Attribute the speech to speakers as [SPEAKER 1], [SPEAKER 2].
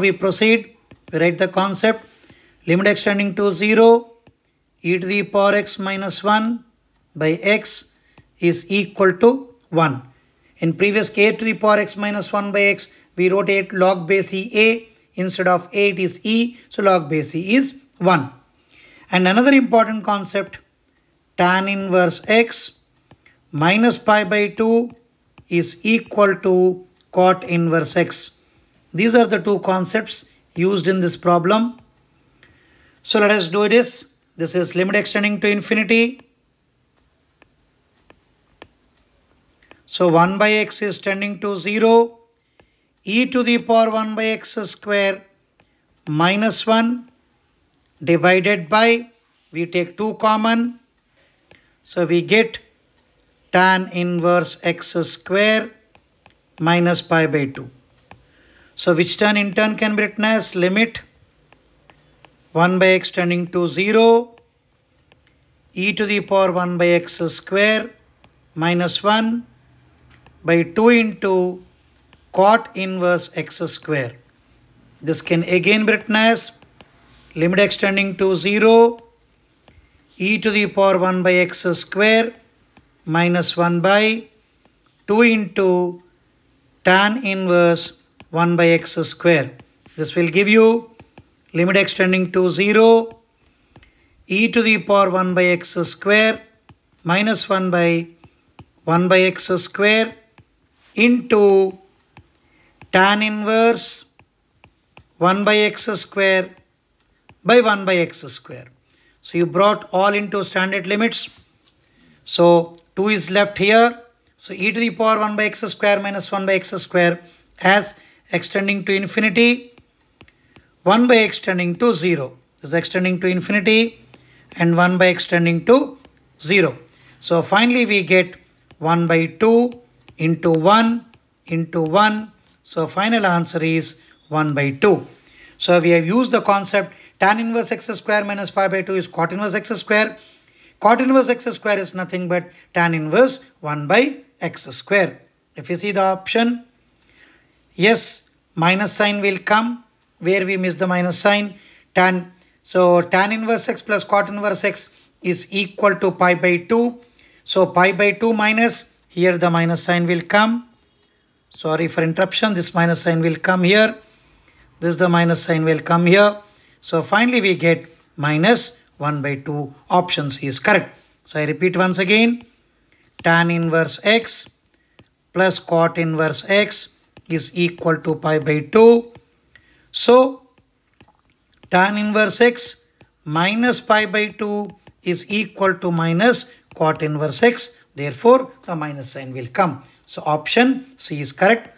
[SPEAKER 1] we proceed, we write the concept limit extending to 0 e to the power x minus 1 by x is equal to 1. In previous k to the power x minus 1 by x, we wrote it log base e a instead of a it is e, so log base e is 1. And another important concept tan inverse x minus pi by 2 is equal to cot inverse x. These are the two concepts used in this problem. So let us do this. This is limit extending to infinity. So 1 by x is tending to 0. e to the power 1 by x square minus 1 divided by, we take 2 common. So we get tan inverse x square minus pi by 2. So which turn in turn can be written as limit 1 by x turning to 0 e to the power 1 by x square minus 1 by 2 into cot inverse x square. This can again be written as limit x to 0 e to the power 1 by x square minus 1 by 2 into tan inverse 1 by x square. This will give you limit extending to 0 e to the power 1 by x square minus 1 by 1 by x square into tan inverse 1 by x square by 1 by x square. So you brought all into standard limits. So 2 is left here. So e to the power 1 by x square minus 1 by x square as extending to infinity, 1 by extending to 0. This is extending to infinity and 1 by extending to 0. So finally we get 1 by 2 into 1 into 1. So final answer is 1 by 2. So we have used the concept tan inverse x square minus pi by 2 is cot inverse x square. Cot inverse x square is nothing but tan inverse 1 by x square. If you see the option Yes, minus sign will come where we miss the minus sign tan. So tan inverse x plus cot inverse x is equal to pi by 2. So pi by 2 minus here the minus sign will come. Sorry for interruption. This minus sign will come here. This the minus sign will come here. So finally we get minus 1 by 2 option C is correct. So I repeat once again tan inverse x plus cot inverse x is equal to pi by 2. So tan inverse x minus pi by 2 is equal to minus cot inverse x. Therefore, the minus sign will come. So option C is correct.